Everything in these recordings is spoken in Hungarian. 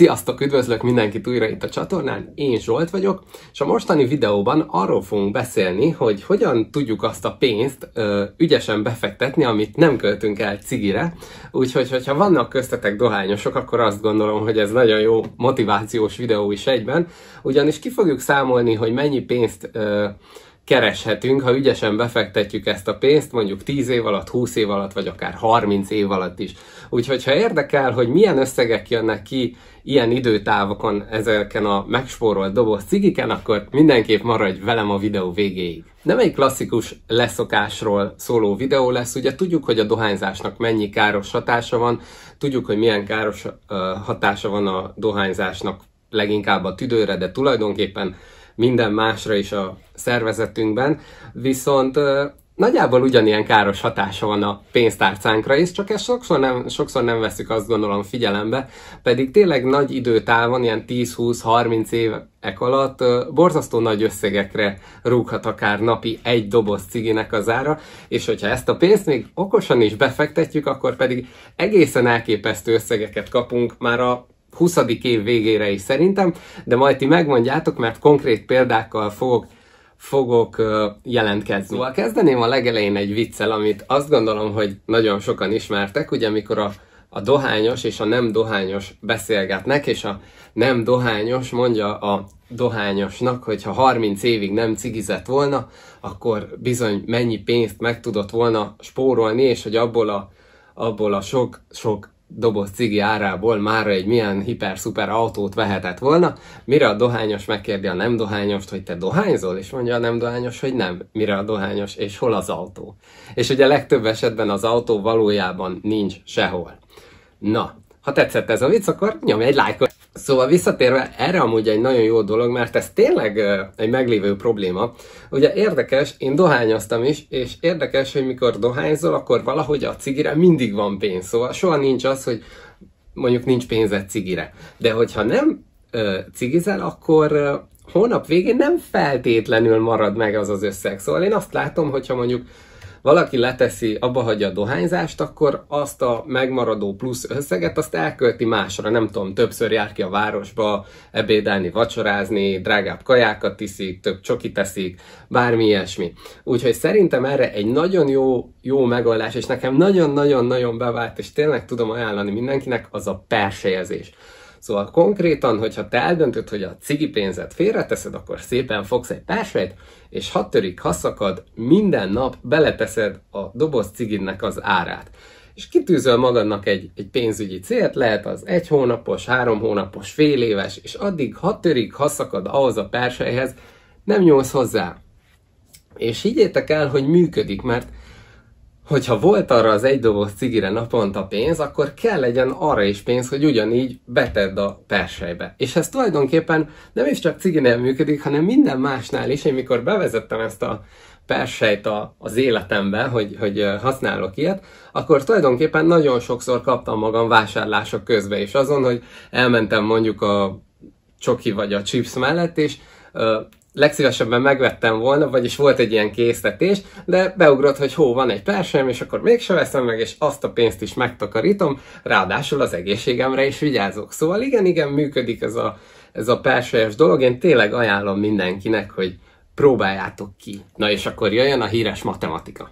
Sziasztok, üdvözlök mindenkit újra itt a csatornán, én Zsolt vagyok, és a mostani videóban arról fogunk beszélni, hogy hogyan tudjuk azt a pénzt ö, ügyesen befektetni, amit nem költünk el cigire, úgyhogy hogyha vannak köztetek dohányosok, akkor azt gondolom, hogy ez nagyon jó motivációs videó is egyben, ugyanis ki fogjuk számolni, hogy mennyi pénzt ö, kereshetünk, ha ügyesen befektetjük ezt a pénzt, mondjuk 10 év alatt, 20 év alatt, vagy akár 30 év alatt is. Úgyhogy ha érdekel, hogy milyen összegek jönnek ki ilyen időtávokon ezeken a megspórolt doboz cigiken, akkor mindenképp maradj velem a videó végéig. Nem egy klasszikus leszokásról szóló videó lesz, ugye tudjuk, hogy a dohányzásnak mennyi káros hatása van, tudjuk, hogy milyen káros hatása van a dohányzásnak leginkább a tüdőre, de tulajdonképpen minden másra is a szervezetünkben, viszont nagyjából ugyanilyen káros hatása van a pénztárcánkra is, csak ezt sokszor nem, sokszor nem veszük azt gondolom figyelembe, pedig tényleg nagy időtávon, ilyen 10-20-30 évek alatt borzasztó nagy összegekre rúghat akár napi egy doboz ciginek az ára, és hogyha ezt a pénzt még okosan is befektetjük, akkor pedig egészen elképesztő összegeket kapunk már a 20. év végére is szerintem, de majd ti megmondjátok, mert konkrét példákkal fogok fogok jelentkezni. Szóval kezdeném a legelején egy viccel, amit azt gondolom, hogy nagyon sokan ismertek, ugye amikor a, a dohányos és a nem dohányos beszélgetnek, és a nem dohányos mondja a dohányosnak, hogy ha 30 évig nem cigizett volna, akkor bizony mennyi pénzt meg tudott volna spórolni, és hogy abból a, abból a sok, sok doboz cigi árából már egy milyen hiper-szuper autót vehetett volna, mire a dohányos megkérdi a nem dohányost, hogy te dohányzol, és mondja a nem dohányos, hogy nem, mire a dohányos, és hol az autó. És ugye legtöbb esetben az autó valójában nincs sehol. Na, ha tetszett ez a vicc, akkor nyomj egy lájkot! Szóval visszatérve, erre amúgy egy nagyon jó dolog, mert ez tényleg egy meglévő probléma. Ugye érdekes, én dohányoztam is, és érdekes, hogy mikor dohányzol, akkor valahogy a cigire mindig van pénz. Szóval soha nincs az, hogy mondjuk nincs pénzed cigire. De hogyha nem ö, cigizel, akkor ö, hónap végén nem feltétlenül marad meg az az összeg. Szóval én azt látom, hogyha mondjuk valaki leteszi, abba hagyja a dohányzást, akkor azt a megmaradó plusz összeget azt elkölti másra. Nem tudom, többször jár ki a városba ebédelni, vacsorázni, drágább kajákat tiszik, több csoki teszik, bármi ilyesmi. Úgyhogy szerintem erre egy nagyon jó, jó megoldás, és nekem nagyon-nagyon-nagyon bevált, és tényleg tudom ajánlani mindenkinek, az a persejezés. Szóval konkrétan, hogyha te eldöntöd, hogy a cigi pénzet félreteszed, akkor szépen fogsz egy pársejt, és ha törik, ha szakad, minden nap beleteszed a doboz ciginnek az árát és kitűzöl magadnak egy, egy pénzügyi célt, lehet az egy hónapos, három hónapos, fél éves, és addig, ha törik, ha szakad ahhoz a persejhez, nem nyúlsz hozzá. És higgyétek el, hogy működik, mert hogyha volt arra az egy doboz cigire naponta pénz, akkor kell legyen arra is pénz, hogy ugyanígy betedd a persejbe. És ez tulajdonképpen nem is csak ciginél működik, hanem minden másnál is. Én mikor bevezettem ezt a persejt a, az életembe, hogy, hogy használok ilyet, akkor tulajdonképpen nagyon sokszor kaptam magam vásárlások közben is azon, hogy elmentem mondjuk a csoki vagy a chips mellett, és legszívesebben megvettem volna, vagyis volt egy ilyen készletés, de beugrott, hogy hó, van egy persem, és akkor mégse veszem meg, és azt a pénzt is megtakarítom, ráadásul az egészségemre is vigyázok. Szóval igen, igen, működik ez a, ez a perselyes dolog, én tényleg ajánlom mindenkinek, hogy próbáljátok ki. Na és akkor jöjjön a híres matematika.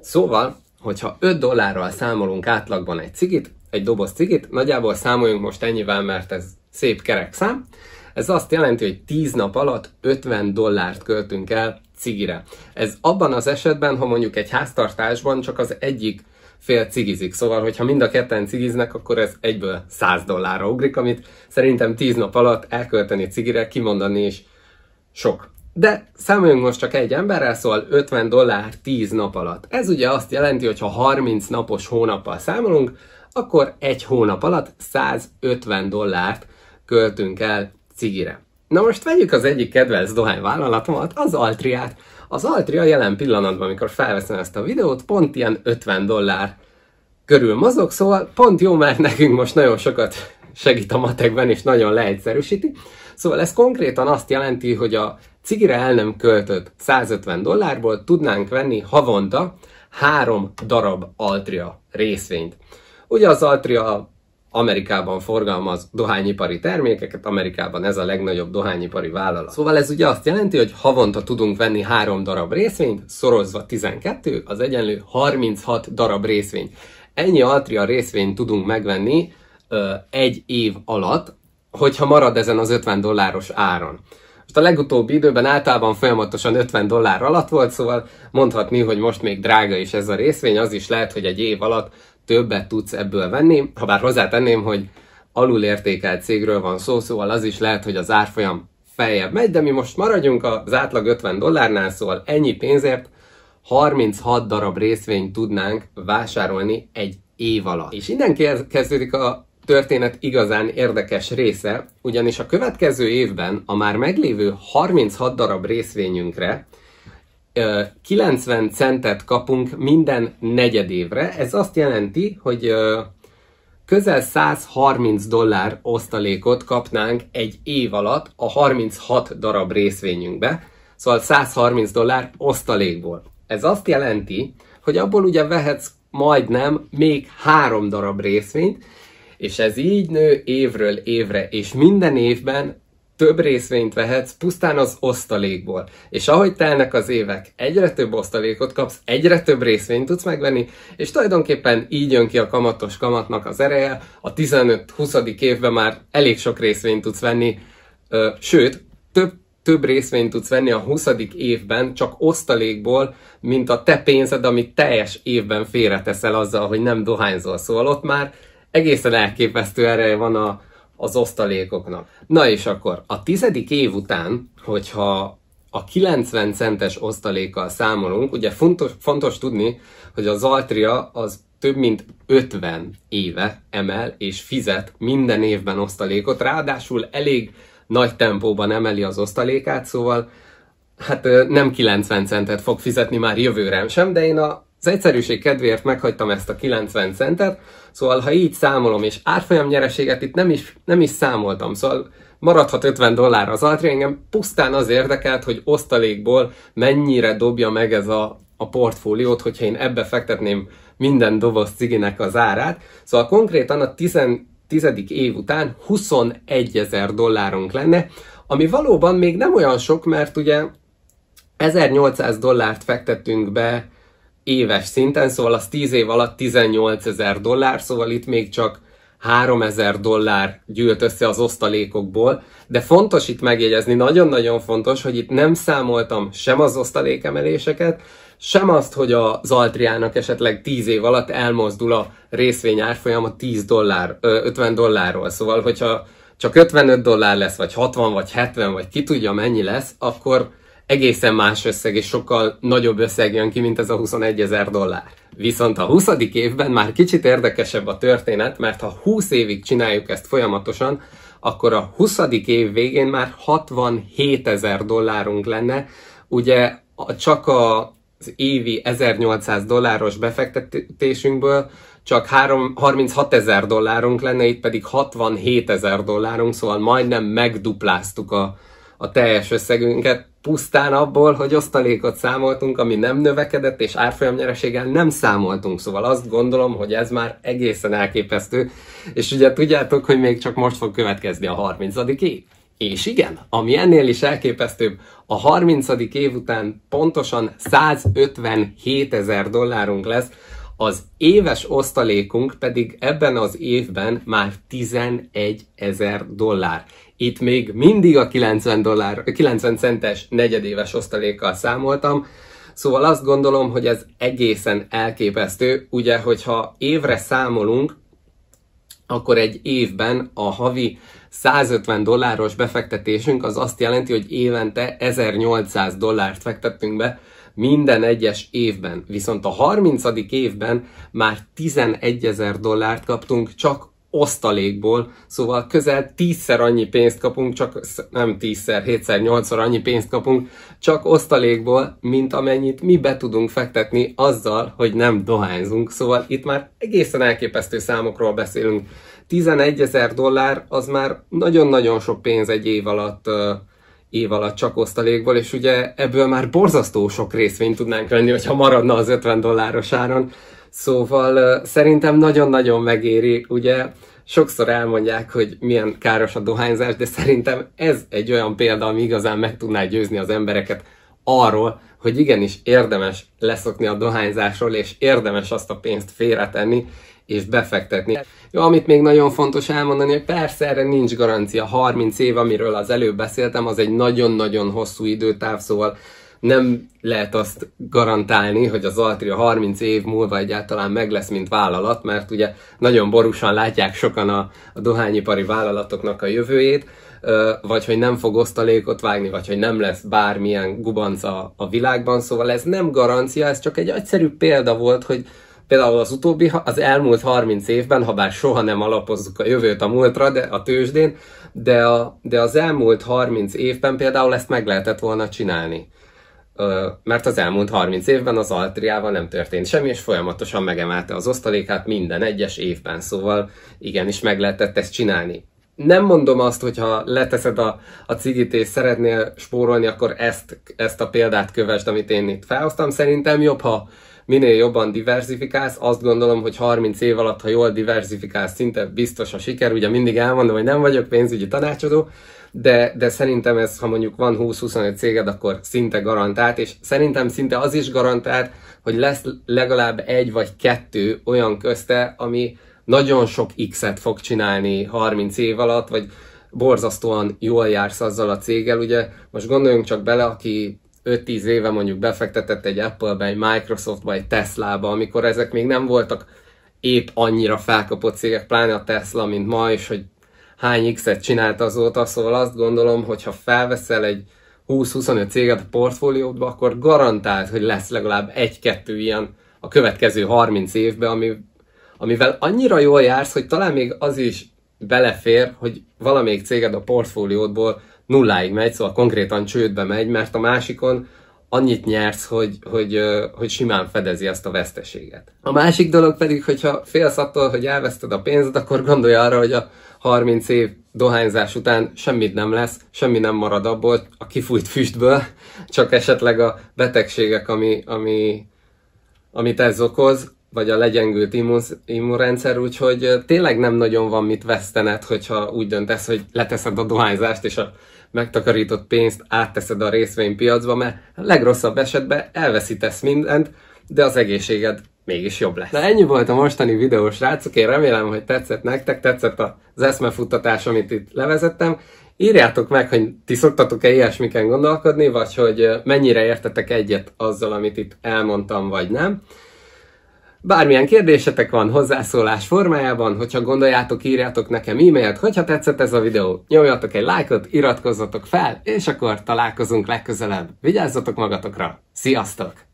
Szóval, hogyha 5 dollárral számolunk átlagban egy cigit, egy doboz cigit, nagyjából számoljunk most ennyivel, mert ez szép kerek szám, ez azt jelenti, hogy 10 nap alatt 50 dollárt költünk el cigire. Ez abban az esetben, ha mondjuk egy háztartásban csak az egyik fél cigizik. Szóval, hogyha mind a ketten cigiznek, akkor ez egyből 100 dollárra ugrik, amit szerintem 10 nap alatt elkölteni cigire, kimondani is sok. De számoljunk most csak egy emberrel, szóval 50 dollár 10 nap alatt. Ez ugye azt jelenti, hogy ha 30 napos hónappal számolunk, akkor egy hónap alatt 150 dollárt költünk el cigire. Na most vegyük az egyik kedvenc dohányvállalatomat, az Altriát. Az Altria jelen pillanatban, amikor felveszem ezt a videót, pont ilyen 50 dollár körül mozog, szóval pont jó, mert nekünk most nagyon sokat segít a matekben, és nagyon leegyszerűsíti. Szóval ez konkrétan azt jelenti, hogy a cigire el nem költött 150 dollárból tudnánk venni havonta három darab Altria részvényt. Ugye az Altria Amerikában forgalmaz dohányipari termékeket, Amerikában ez a legnagyobb dohányipari vállalat. Szóval ez ugye azt jelenti, hogy havonta tudunk venni három darab részvényt, szorozva 12, az egyenlő 36 darab részvény. Ennyi Altria részvényt tudunk megvenni ö, egy év alatt, hogyha marad ezen az 50 dolláros áron. Most a legutóbbi időben általában folyamatosan 50 dollár alatt volt, szóval mondhatni, hogy most még drága is ez a részvény, az is lehet, hogy egy év alatt többet tudsz ebből venni, ha bár hozzátenném, hogy alulértékelt cégről van szó, szóval az is lehet, hogy az árfolyam feljebb megy, de mi most maradjunk az átlag 50 dollárnál, szóval ennyi pénzért 36 darab részvényt tudnánk vásárolni egy év alatt. És innen kezdődik a történet igazán érdekes része, ugyanis a következő évben a már meglévő 36 darab részvényünkre 90 centet kapunk minden negyedévre. Ez azt jelenti, hogy közel 130 dollár osztalékot kapnánk egy év alatt a 36 darab részvényünkbe, szóval 130 dollár osztalékból. Ez azt jelenti, hogy abból ugye vehetsz majdnem még három darab részvényt, és ez így nő évről évre, és minden évben több részvényt vehetsz pusztán az osztalékból. És ahogy telnek az évek, egyre több osztalékot kapsz, egyre több részvényt tudsz megvenni, és tulajdonképpen így jön ki a kamatos kamatnak az ereje, a 15-20. évben már elég sok részvényt tudsz venni, sőt, több több részvényt tudsz venni a 20. évben csak osztalékból, mint a te pénzed, amit teljes évben félreteszel azzal, hogy nem dohányzol. Szóval ott már egészen elképesztő ereje van a, az osztalékoknak. Na és akkor a tizedik év után, hogyha a 90 centes osztalékkal számolunk, ugye fontos, fontos tudni, hogy az Altria az több mint 50 éve emel és fizet minden évben osztalékot, ráadásul elég nagy tempóban emeli az osztalékát, szóval hát nem 90 centet fog fizetni már jövőre sem, de én a az egyszerűség kedvéért meghagytam ezt a 90 centet, szóval ha így számolom, és árfolyam nyereséget itt nem is, nem is számoltam, szóval maradhat 50 dollár az altria, engem pusztán az érdekelt, hogy osztalékból mennyire dobja meg ez a, a portfóliót, hogyha én ebbe fektetném minden doboz ciginek az árát. Szóval konkrétan a 10. tizedik év után 21 ezer dollárunk lenne, ami valóban még nem olyan sok, mert ugye 1800 dollárt fektettünk be éves szinten, szóval az 10 év alatt 18 ezer dollár, szóval itt még csak 3 ezer dollár gyűlt össze az osztalékokból, de fontos itt megjegyezni, nagyon-nagyon fontos, hogy itt nem számoltam sem az osztalékemeléseket, sem azt, hogy az Altriának esetleg 10 év alatt elmozdul a részvény árfolyama 10 dollár, 50 dollárról. Szóval, hogyha csak 55 dollár lesz, vagy 60, vagy 70, vagy ki tudja mennyi lesz, akkor egészen más összeg és sokkal nagyobb összeg jön ki, mint ez a 21 ezer dollár. Viszont a 20. évben már kicsit érdekesebb a történet, mert ha 20 évig csináljuk ezt folyamatosan, akkor a 20. év végén már 67 ezer dollárunk lenne. Ugye csak az évi 1800 dolláros befektetésünkből csak 3, 36 ezer dollárunk lenne, itt pedig 67 ezer dollárunk, szóval majdnem megdupláztuk a, a teljes összegünket pusztán abból, hogy osztalékot számoltunk, ami nem növekedett, és árfolyamnyereséggel nem számoltunk. Szóval azt gondolom, hogy ez már egészen elképesztő. És ugye tudjátok, hogy még csak most fog következni a 30. év. És igen, ami ennél is elképesztőbb, a 30. év után pontosan 157 ezer dollárunk lesz, az éves osztalékunk pedig ebben az évben már 11 ezer dollár. Itt még mindig a 90, dollár, 90 centes negyedéves osztalékkal számoltam, Szóval azt gondolom, hogy ez egészen elképesztő. Ugye, hogyha évre számolunk, akkor egy évben a havi 150 dolláros befektetésünk az azt jelenti, hogy évente 1800 dollárt fektettünk be, minden egyes évben. Viszont a 30. évben már 11 ezer dollárt kaptunk csak osztalékból, szóval közel tízszer annyi pénzt kapunk, csak nem tízszer, hétszer, nyolcszor annyi pénzt kapunk, csak osztalékból, mint amennyit mi be tudunk fektetni azzal, hogy nem dohányzunk. Szóval itt már egészen elképesztő számokról beszélünk. 11 ezer dollár az már nagyon-nagyon sok pénz egy év alatt év alatt csak osztalékból, és ugye ebből már borzasztó sok részvényt tudnánk venni, hogyha maradna az 50 dolláros áron. Szóval szerintem nagyon-nagyon megéri, ugye sokszor elmondják, hogy milyen káros a dohányzás, de szerintem ez egy olyan példa, ami igazán meg tudná győzni az embereket arról, hogy igenis érdemes leszokni a dohányzásról, és érdemes azt a pénzt félretenni, és befektetni. Jó, amit még nagyon fontos elmondani, hogy persze erre nincs garancia. 30 év, amiről az előbb beszéltem, az egy nagyon-nagyon hosszú időtáv, szóval nem lehet azt garantálni, hogy az Altria 30 év múlva egyáltalán meg lesz, mint vállalat, mert ugye nagyon borúsan látják sokan a, a dohányipari vállalatoknak a jövőjét, vagy hogy nem fog osztalékot vágni, vagy hogy nem lesz bármilyen gubanca a világban, szóval ez nem garancia, ez csak egy egyszerű példa volt, hogy Például az utóbbi, az elmúlt 30 évben, ha bár soha nem alapozzuk a jövőt a múltra, de a tőzsdén, de, a, de az elmúlt 30 évben például ezt meg lehetett volna csinálni. Ö, mert az elmúlt 30 évben az Altriával nem történt semmi, és folyamatosan megemelte az osztalékát minden egyes évben, szóval igenis meg lehetett ezt csinálni nem mondom azt, hogy ha leteszed a, a cigit és szeretnél spórolni, akkor ezt, ezt a példát kövesd, amit én itt felhoztam. Szerintem jobb, ha minél jobban diversifikálsz, azt gondolom, hogy 30 év alatt, ha jól diversifikálsz, szinte biztos a siker. Ugye mindig elmondom, hogy nem vagyok pénzügyi tanácsadó, de, de szerintem ez, ha mondjuk van 20-25 céged, akkor szinte garantált, és szerintem szinte az is garantált, hogy lesz legalább egy vagy kettő olyan közte, ami nagyon sok X-et fog csinálni 30 év alatt, vagy borzasztóan jól jársz azzal a céggel. Ugye most gondoljunk csak bele, aki 5-10 éve mondjuk befektetett egy Apple-be, egy Microsoft-ba, egy Tesla-ba, amikor ezek még nem voltak épp annyira felkapott cégek, pláne a Tesla, mint ma, és hogy hány X-et csinált azóta, szóval azt gondolom, hogy ha felveszel egy 20-25 céget a portfóliódba, akkor garantált, hogy lesz legalább egy-kettő ilyen a következő 30 évben, ami, amivel annyira jól jársz, hogy talán még az is belefér, hogy valamelyik céged a portfóliódból nulláig megy, szóval konkrétan csődbe megy, mert a másikon annyit nyersz, hogy, hogy, hogy simán fedezi azt a veszteséget. A másik dolog pedig, hogyha félsz attól, hogy elveszted a pénzed, akkor gondolj arra, hogy a 30 év dohányzás után semmit nem lesz, semmi nem marad abból a kifújt füstből, csak esetleg a betegségek, ami, ami, amit ez okoz, vagy a legyengült immunrendszer, úgyhogy tényleg nem nagyon van mit vesztened, hogyha úgy döntesz, hogy leteszed a dohányzást, és a megtakarított pénzt átteszed a részvénypiacba, mert a legrosszabb esetben elveszítesz mindent, de az egészséged mégis jobb lesz. Na ennyi volt a mostani videó, srácok, én remélem, hogy tetszett nektek, tetszett az eszmefuttatás, amit itt levezettem. Írjátok meg, hogy ti szoktatok-e ilyesmiken gondolkodni, vagy hogy mennyire értetek egyet azzal, amit itt elmondtam, vagy nem. Bármilyen kérdésetek van hozzászólás formájában, hogyha gondoljátok, írjátok nekem e-mailt, hogyha tetszett ez a videó, nyomjatok egy lájkot, iratkozzatok fel, és akkor találkozunk legközelebb. Vigyázzatok magatokra! Sziasztok!